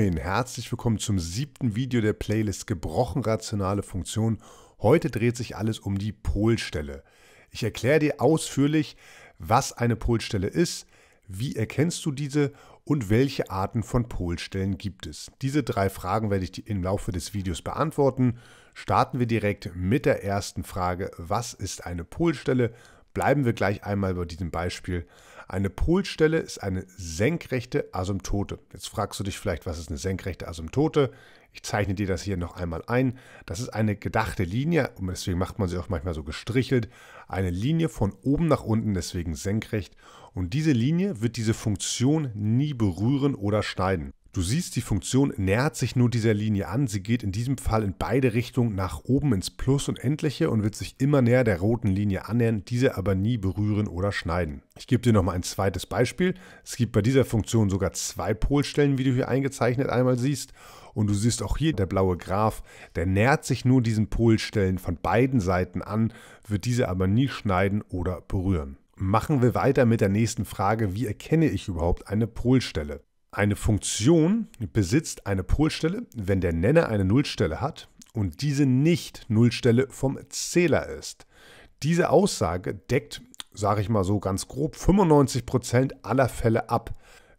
Moin, herzlich willkommen zum siebten Video der Playlist Gebrochen rationale Funktion. Heute dreht sich alles um die Polstelle. Ich erkläre dir ausführlich, was eine Polstelle ist, wie erkennst du diese und welche Arten von Polstellen gibt es. Diese drei Fragen werde ich im Laufe des Videos beantworten. Starten wir direkt mit der ersten Frage, was ist eine Polstelle? Bleiben wir gleich einmal bei diesem Beispiel. Eine Polstelle ist eine senkrechte Asymptote. Jetzt fragst du dich vielleicht, was ist eine senkrechte Asymptote? Ich zeichne dir das hier noch einmal ein. Das ist eine gedachte Linie und deswegen macht man sie auch manchmal so gestrichelt. Eine Linie von oben nach unten, deswegen senkrecht. Und diese Linie wird diese Funktion nie berühren oder schneiden. Du siehst, die Funktion nähert sich nur dieser Linie an. Sie geht in diesem Fall in beide Richtungen nach oben ins Plus und Endliche und wird sich immer näher der roten Linie annähern, diese aber nie berühren oder schneiden. Ich gebe dir nochmal ein zweites Beispiel. Es gibt bei dieser Funktion sogar zwei Polstellen, wie du hier eingezeichnet einmal siehst. Und du siehst auch hier der blaue Graph, der nähert sich nur diesen Polstellen von beiden Seiten an, wird diese aber nie schneiden oder berühren. Machen wir weiter mit der nächsten Frage, wie erkenne ich überhaupt eine Polstelle? Eine Funktion besitzt eine Polstelle, wenn der Nenner eine Nullstelle hat und diese nicht Nullstelle vom Zähler ist. Diese Aussage deckt, sage ich mal so ganz grob, 95% aller Fälle ab.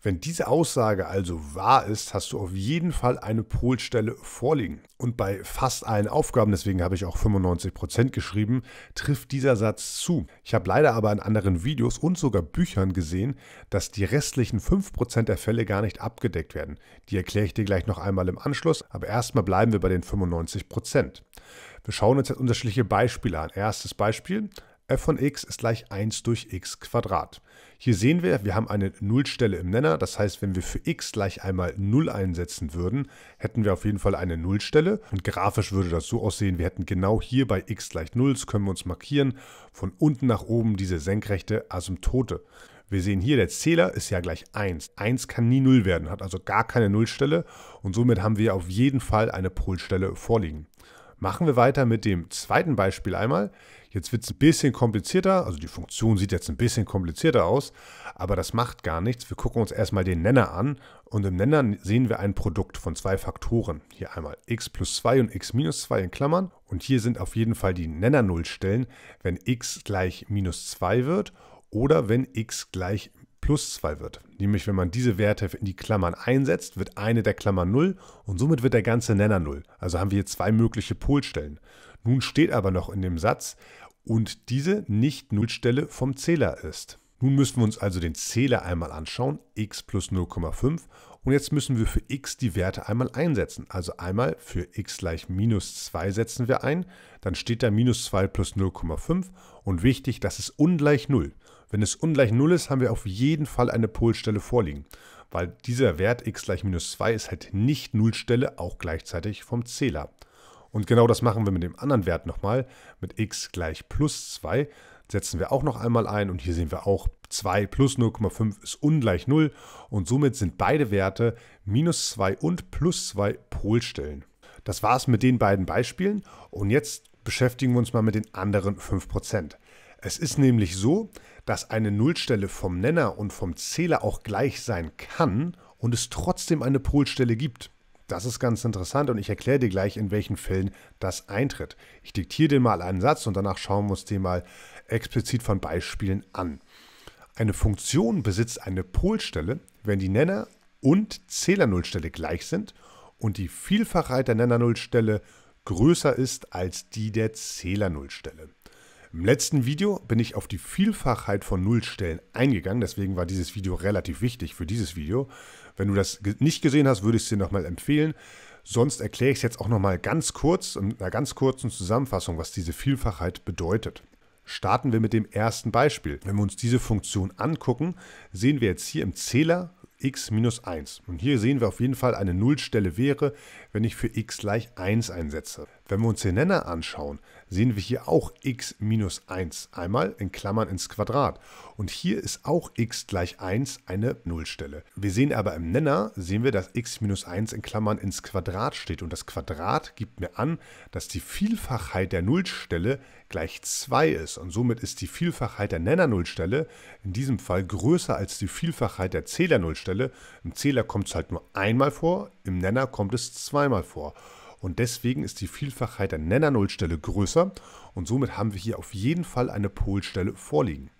Wenn diese Aussage also wahr ist, hast du auf jeden Fall eine Polstelle vorliegen. Und bei fast allen Aufgaben, deswegen habe ich auch 95% geschrieben, trifft dieser Satz zu. Ich habe leider aber in anderen Videos und sogar Büchern gesehen, dass die restlichen 5% der Fälle gar nicht abgedeckt werden. Die erkläre ich dir gleich noch einmal im Anschluss, aber erstmal bleiben wir bei den 95%. Wir schauen uns jetzt unterschiedliche Beispiele an. Erstes Beispiel, f von x ist gleich 1 durch x Quadrat. Hier sehen wir, wir haben eine Nullstelle im Nenner, das heißt, wenn wir für x gleich einmal 0 einsetzen würden, hätten wir auf jeden Fall eine Nullstelle und grafisch würde das so aussehen, wir hätten genau hier bei x gleich 0, das können wir uns markieren, von unten nach oben diese senkrechte Asymptote. Wir sehen hier, der Zähler ist ja gleich 1. 1 kann nie 0 werden, hat also gar keine Nullstelle und somit haben wir auf jeden Fall eine Polstelle vorliegen. Machen wir weiter mit dem zweiten Beispiel einmal. Jetzt wird es ein bisschen komplizierter, also die Funktion sieht jetzt ein bisschen komplizierter aus, aber das macht gar nichts. Wir gucken uns erstmal den Nenner an und im Nenner sehen wir ein Produkt von zwei Faktoren. Hier einmal x plus 2 und x minus 2 in Klammern und hier sind auf jeden Fall die Nenner-Nullstellen, wenn x gleich minus 2 wird oder wenn x gleich plus 2 wird. Nämlich wenn man diese Werte in die Klammern einsetzt, wird eine der Klammern 0 und somit wird der ganze Nenner 0. Also haben wir hier zwei mögliche Polstellen. Nun steht aber noch in dem Satz, und diese Nicht-Nullstelle vom Zähler ist. Nun müssen wir uns also den Zähler einmal anschauen, x plus 0,5. Und jetzt müssen wir für x die Werte einmal einsetzen. Also einmal für x gleich minus 2 setzen wir ein, dann steht da minus 2 plus 0,5. Und wichtig, das ist ungleich 0. Wenn es ungleich 0 ist, haben wir auf jeden Fall eine Polstelle vorliegen, weil dieser Wert x gleich minus 2 ist halt nicht Nullstelle, auch gleichzeitig vom Zähler. Und genau das machen wir mit dem anderen Wert nochmal. Mit x gleich plus 2 setzen wir auch noch einmal ein und hier sehen wir auch 2 plus 0,5 ist ungleich 0 und somit sind beide Werte minus 2 und plus 2 Polstellen. Das war's mit den beiden Beispielen und jetzt beschäftigen wir uns mal mit den anderen 5%. Es ist nämlich so, dass eine Nullstelle vom Nenner und vom Zähler auch gleich sein kann und es trotzdem eine Polstelle gibt. Das ist ganz interessant und ich erkläre dir gleich, in welchen Fällen das eintritt. Ich diktiere dir mal einen Satz und danach schauen wir uns den mal explizit von Beispielen an. Eine Funktion besitzt eine Polstelle, wenn die Nenner- und Zählernullstelle gleich sind und die Vielfachheit der Nennernullstelle größer ist als die der Zählernullstelle. Im letzten Video bin ich auf die Vielfachheit von Nullstellen eingegangen, deswegen war dieses Video relativ wichtig für dieses Video. Wenn du das nicht gesehen hast, würde ich es dir nochmal empfehlen. Sonst erkläre ich es jetzt auch nochmal ganz kurz, in einer ganz kurzen Zusammenfassung, was diese Vielfachheit bedeutet. Starten wir mit dem ersten Beispiel. Wenn wir uns diese Funktion angucken, sehen wir jetzt hier im Zähler x-1. Und hier sehen wir auf jeden Fall, eine Nullstelle wäre, wenn ich für x gleich 1 einsetze. Wenn wir uns den Nenner anschauen, sehen wir hier auch x minus 1 einmal in Klammern ins Quadrat. Und hier ist auch x gleich 1 eine Nullstelle. Wir sehen aber im Nenner, sehen wir, dass x minus 1 in Klammern ins Quadrat steht. Und das Quadrat gibt mir an, dass die Vielfachheit der Nullstelle gleich 2 ist. Und somit ist die Vielfachheit der Nenner-Nullstelle in diesem Fall größer als die Vielfachheit der Zähler-Nullstelle. Im Zähler kommt es halt nur einmal vor, im Nenner kommt es zweimal vor. Und deswegen ist die Vielfachheit der Nenner-Nullstelle größer und somit haben wir hier auf jeden Fall eine Polstelle vorliegen.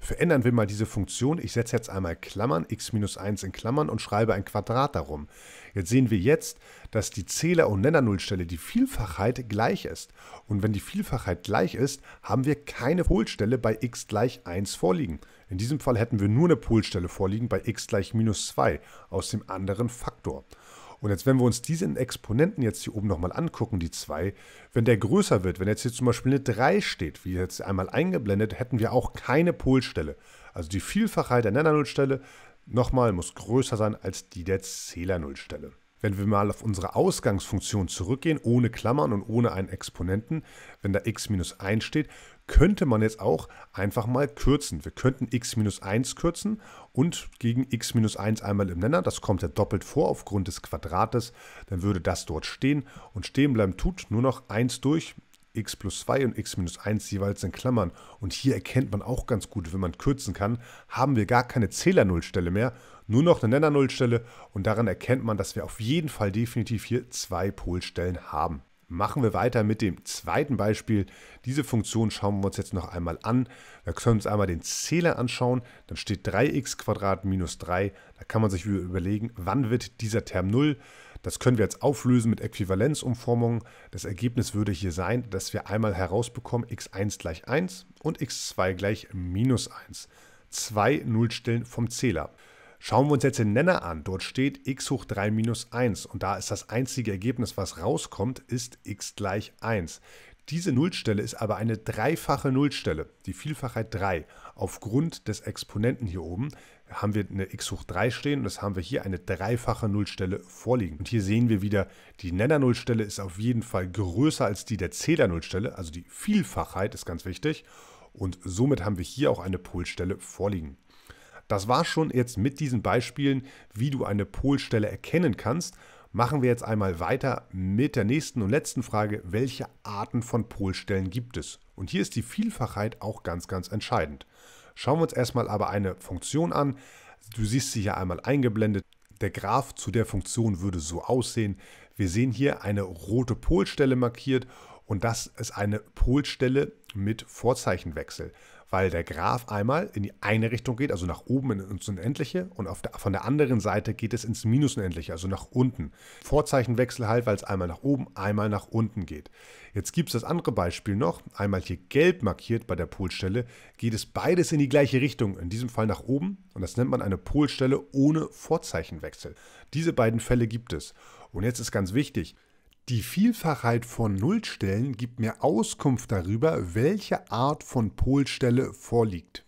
Verändern wir mal diese Funktion. Ich setze jetzt einmal Klammern, x 1 in Klammern und schreibe ein Quadrat darum. Jetzt sehen wir jetzt, dass die Zähler- und Nenner-Nullstelle die Vielfachheit, gleich ist. Und wenn die Vielfachheit gleich ist, haben wir keine Polstelle bei x gleich 1 vorliegen. In diesem Fall hätten wir nur eine Polstelle vorliegen bei x gleich minus 2 aus dem anderen Faktor. Und jetzt, wenn wir uns diesen Exponenten jetzt hier oben nochmal angucken, die 2, wenn der größer wird, wenn jetzt hier zum Beispiel eine 3 steht, wie jetzt einmal eingeblendet, hätten wir auch keine Polstelle. Also die Vielfachheit der Nennernullstelle nochmal muss größer sein als die der Zählernullstelle wenn wir mal auf unsere Ausgangsfunktion zurückgehen, ohne Klammern und ohne einen Exponenten, wenn da x minus 1 steht, könnte man jetzt auch einfach mal kürzen. Wir könnten x minus 1 kürzen und gegen x minus 1 einmal im Nenner. Das kommt ja doppelt vor aufgrund des Quadrates. Dann würde das dort stehen und stehen bleiben tut nur noch 1 durch x plus 2 und x minus 1 jeweils in Klammern. Und hier erkennt man auch ganz gut, wenn man kürzen kann, haben wir gar keine Zählernullstelle mehr, nur noch eine Nennernullstelle. und daran erkennt man, dass wir auf jeden Fall definitiv hier zwei Polstellen haben. Machen wir weiter mit dem zweiten Beispiel. Diese Funktion schauen wir uns jetzt noch einmal an. Wir können uns einmal den Zähler anschauen. Dann steht 3x minus 3. Da kann man sich überlegen, wann wird dieser Term 0. Das können wir jetzt auflösen mit Äquivalenzumformungen. Das Ergebnis würde hier sein, dass wir einmal herausbekommen x1 gleich 1 und x2 gleich minus 1. Zwei Nullstellen vom Zähler. Schauen wir uns jetzt den Nenner an. Dort steht x hoch 3 minus 1 und da ist das einzige Ergebnis, was rauskommt, ist x gleich 1. Diese Nullstelle ist aber eine dreifache Nullstelle, die Vielfachheit 3, aufgrund des Exponenten hier oben haben wir eine x hoch 3 stehen und das haben wir hier eine dreifache Nullstelle vorliegen. Und hier sehen wir wieder, die Nenner-Nullstelle ist auf jeden Fall größer als die der Zähler-Nullstelle, also die Vielfachheit ist ganz wichtig. Und somit haben wir hier auch eine Polstelle vorliegen. Das war schon jetzt mit diesen Beispielen, wie du eine Polstelle erkennen kannst. Machen wir jetzt einmal weiter mit der nächsten und letzten Frage, welche Arten von Polstellen gibt es? Und hier ist die Vielfachheit auch ganz, ganz entscheidend. Schauen wir uns erstmal aber eine Funktion an. Du siehst sie hier einmal eingeblendet. Der Graph zu der Funktion würde so aussehen. Wir sehen hier eine rote Polstelle markiert und das ist eine Polstelle mit Vorzeichenwechsel weil der Graph einmal in die eine Richtung geht, also nach oben ins Unendliche und der, von der anderen Seite geht es ins Minusunendliche, also nach unten. Vorzeichenwechsel halt, weil es einmal nach oben, einmal nach unten geht. Jetzt gibt es das andere Beispiel noch, einmal hier gelb markiert bei der Polstelle, geht es beides in die gleiche Richtung, in diesem Fall nach oben und das nennt man eine Polstelle ohne Vorzeichenwechsel. Diese beiden Fälle gibt es. Und jetzt ist ganz wichtig, die Vielfachheit von Nullstellen gibt mir Auskunft darüber, welche Art von Polstelle vorliegt.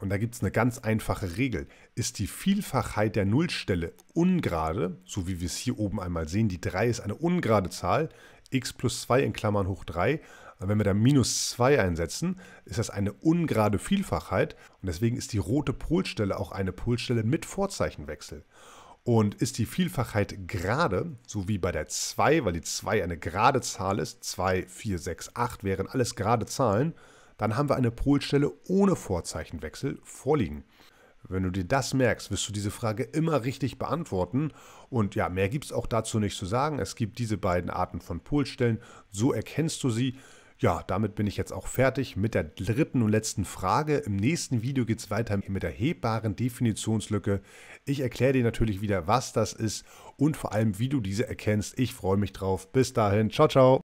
Und da gibt es eine ganz einfache Regel. Ist die Vielfachheit der Nullstelle ungerade, so wie wir es hier oben einmal sehen, die 3 ist eine ungerade Zahl, x plus 2 in Klammern hoch 3, wenn wir da minus 2 einsetzen, ist das eine ungerade Vielfachheit und deswegen ist die rote Polstelle auch eine Polstelle mit Vorzeichenwechsel. Und ist die Vielfachheit gerade, so wie bei der 2, weil die 2 eine gerade Zahl ist, 2, 4, 6, 8 wären alles gerade Zahlen, dann haben wir eine Polstelle ohne Vorzeichenwechsel vorliegen. Wenn du dir das merkst, wirst du diese Frage immer richtig beantworten. Und ja, mehr gibt es auch dazu nicht zu sagen. Es gibt diese beiden Arten von Polstellen. So erkennst du sie. Ja, damit bin ich jetzt auch fertig mit der dritten und letzten Frage. Im nächsten Video geht es weiter mit der hebbaren Definitionslücke. Ich erkläre dir natürlich wieder, was das ist und vor allem, wie du diese erkennst. Ich freue mich drauf. Bis dahin. Ciao, ciao.